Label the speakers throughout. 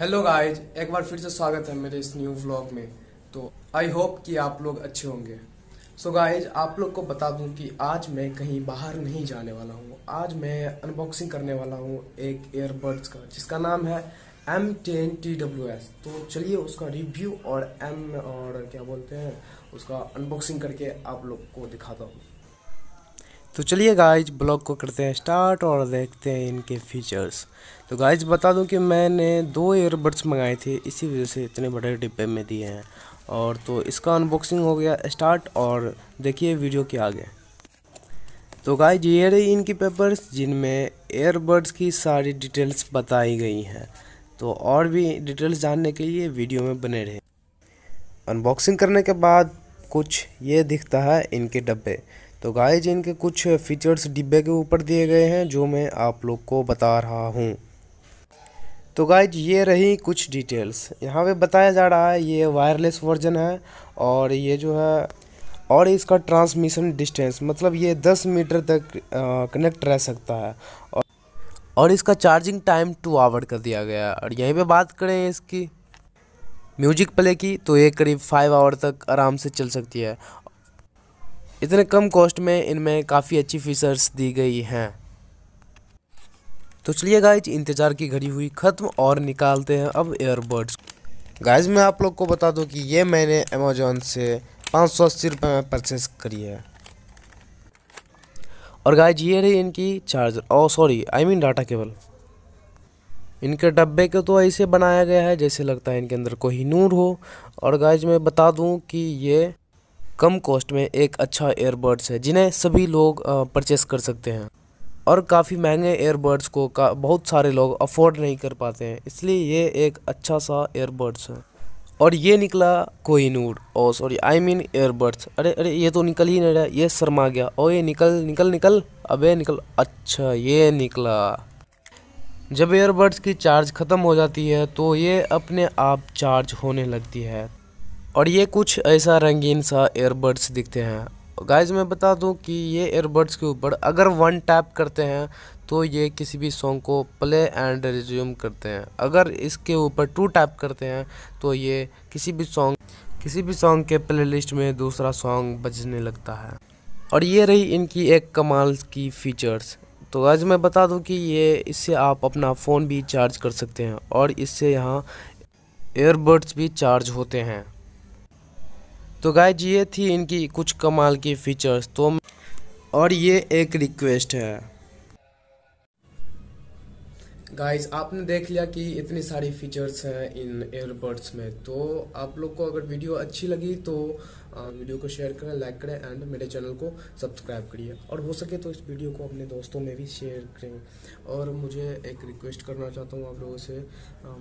Speaker 1: hello guys एक बार फिर से स्वागत है मेरे इस न्यू व्लॉग में तो आई होप कि आप लोग अच्छे होंगे सो so गाइज आप लोग को बता दूं कि आज मैं कहीं बाहर नहीं जाने वाला हूँ आज मैं अनबॉक्सिंग करने वाला हूँ एक एयरबड्स का जिसका नाम है M ten T W S तो चलिए उसका रिव्यू और एम और क्या बोलते हैं उसका अनबॉक्सिंग करके आप लोग को दिखाता हूँ तो चलिए गाइज ब्लॉग को करते हैं स्टार्ट और देखते हैं इनके फीचर्स तो गाइज बता दूं कि मैंने दो एयरबड्स मंगाए थे इसी वजह से इतने बड़े डिब्बे में दिए हैं और तो इसका अनबॉक्सिंग हो गया स्टार्ट और देखिए वीडियो के आगे तो गाइज ये रही इनकी पेपर्स जिनमें एयरबड्स की सारी डिटेल्स बताई गई हैं तो और भी डिटेल्स जानने के लिए वीडियो में बने रहे अनबॉक्सिंग करने के बाद कुछ ये दिखता है इनके डब्बे तो गाइज इनके कुछ फीचर्स डिब्बे के ऊपर दिए गए हैं जो मैं आप लोग को बता रहा हूँ तो गाइज ये रही कुछ डिटेल्स यहाँ पे बताया जा रहा है ये वायरलेस वर्जन है और ये जो है और इसका ट्रांसमिशन डिस्टेंस मतलब ये 10 मीटर तक कनेक्ट रह सकता है और और इसका चार्जिंग टाइम टू आवर कर दिया गया है और यहीं पे बात करें इसकी म्यूजिक प्ले की तो ये करीब फाइव आवर तक आराम से चल सकती है इतने कम कॉस्ट में इनमें काफ़ी अच्छी फीचर्स दी गई हैं तो चलिए गाइज इंतज़ार की घड़ी हुई ख़त्म और निकालते हैं अब एयरबड्स गाइज मैं आप लोग को बता दूं कि ये मैंने अमेजोन से पाँच सौ अस्सी रुपये में परचेस करी है और गाइज ये रही इनकी charger oh sorry I mean data cable इनके डब्बे को तो ऐसे बनाया गया है जैसे लगता है इनके अंदर कोई नूर हो और गाइज मैं बता दूँ कि ये कम कॉस्ट में एक अच्छा एयरबर्ड्स है जिन्हें सभी लोग परचेस कर सकते हैं और काफ़ी महंगे एयरबर्ड्स को का बहुत सारे लोग अफोर्ड नहीं कर पाते हैं इसलिए ये एक अच्छा सा एयरबर्ड्स है और ये निकला कोई नूर oh sorry I mean earbuds अरे अरे ये तो निकल ही नहीं रहा ये शर्मा गया ओ ये निकल निकल निकल अबे निकल अच्छा ये निकला जब एयरबर्ड्स की चार्ज ख़त्म हो जाती है तो ये अपने आप चार्ज होने लगती है और ये कुछ ऐसा रंगीन सा एयरबड्स दिखते हैं गाइज मैं बता दूं कि ये एयरबड्स के ऊपर अगर वन टैप करते हैं तो ये किसी भी सॉन्ग को प्ले एंड रिज्यूम करते हैं अगर इसके ऊपर टू टैप करते हैं तो ये किसी भी सॉन्ग किसी भी सॉन्ग के प्लेलिस्ट में दूसरा सॉन्ग बजने लगता है और ये रही इनकी एक कमाल की फ़ीचर्स तो आज मैं बता दूं कि ये इससे आप अपना फ़ोन भी चार्ज कर सकते हैं और इससे यहाँ एयरबड्स भी चार्ज होते हैं तो गाय ये थी इनकी कुछ कमाल की फ़ीचर्स तो और ये एक रिक्वेस्ट है गाइस आपने देख लिया कि इतनी सारी फीचर्स हैं इन एयरबड्स में तो आप लोग को अगर वीडियो अच्छी लगी तो वीडियो को शेयर करें लाइक करें एंड मेरे चैनल को सब्सक्राइब करिए और हो सके तो इस वीडियो को अपने दोस्तों में भी शेयर करें और मुझे एक रिक्वेस्ट करना चाहता हूँ आप लोगों से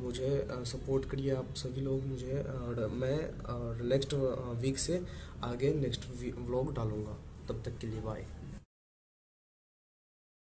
Speaker 1: मुझे सपोर्ट करिए आप सभी लोग मुझे और मैं और नेक्स्ट वीक से आगे नेक्स्ट व्लॉग डालूँगा तब तक के लिए बाय